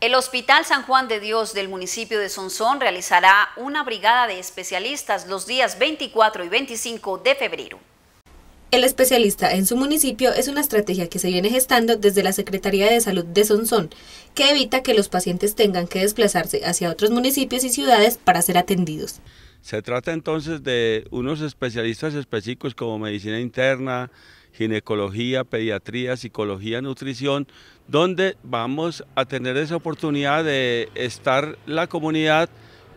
El Hospital San Juan de Dios del municipio de Sonsón realizará una brigada de especialistas los días 24 y 25 de febrero. El especialista en su municipio es una estrategia que se viene gestando desde la Secretaría de Salud de Sonsón, que evita que los pacientes tengan que desplazarse hacia otros municipios y ciudades para ser atendidos. Se trata entonces de unos especialistas específicos como medicina interna, ginecología, pediatría, psicología, nutrición, donde vamos a tener esa oportunidad de estar la comunidad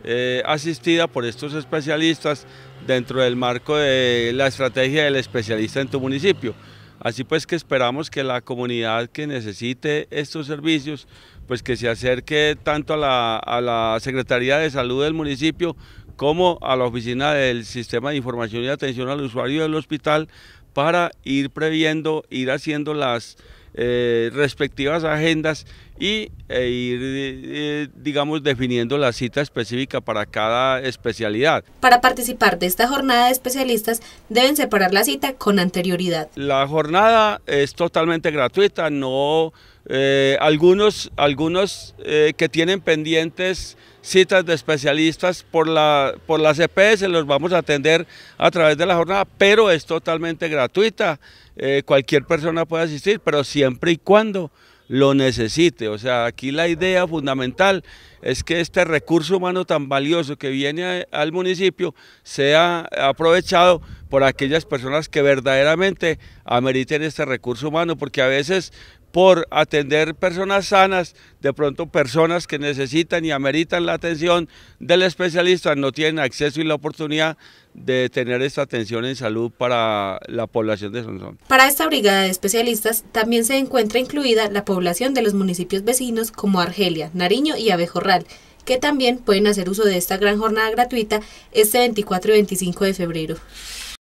eh, asistida por estos especialistas dentro del marco de la estrategia del especialista en tu municipio. Así pues que esperamos que la comunidad que necesite estos servicios, pues que se acerque tanto a la, a la Secretaría de Salud del municipio como a la oficina del Sistema de Información y Atención al Usuario del Hospital para ir previendo, ir haciendo las eh, respectivas agendas y e ir, eh, digamos, definiendo la cita específica para cada especialidad. Para participar de esta jornada de especialistas deben separar la cita con anterioridad. La jornada es totalmente gratuita, no... Eh, algunos eh, que tienen pendientes citas de especialistas por la, CPS e los vamos a atender a través de la jornada, pero es totalmente gratuita, cualquier persona puede asistir, pero siempre y cuando lo necesite. O sea, aquí la idea fundamental es que este recurso humano tan valioso que viene al municipio sea aprovechado por aquellas personas que verdaderamente ameriten este recurso humano, porque a veces por atender personas sanas, de pronto personas que necesitan y ameritan la atención del especialista, no tienen acceso y la oportunidad de tener esta atención en salud para la población de Sonsón. Para esta brigada de especialistas también se encuentra incluida la población de los municipios vecinos como Argelia, Nariño y Abejorral, que también pueden hacer uso de esta gran jornada gratuita este 24 y 25 de febrero.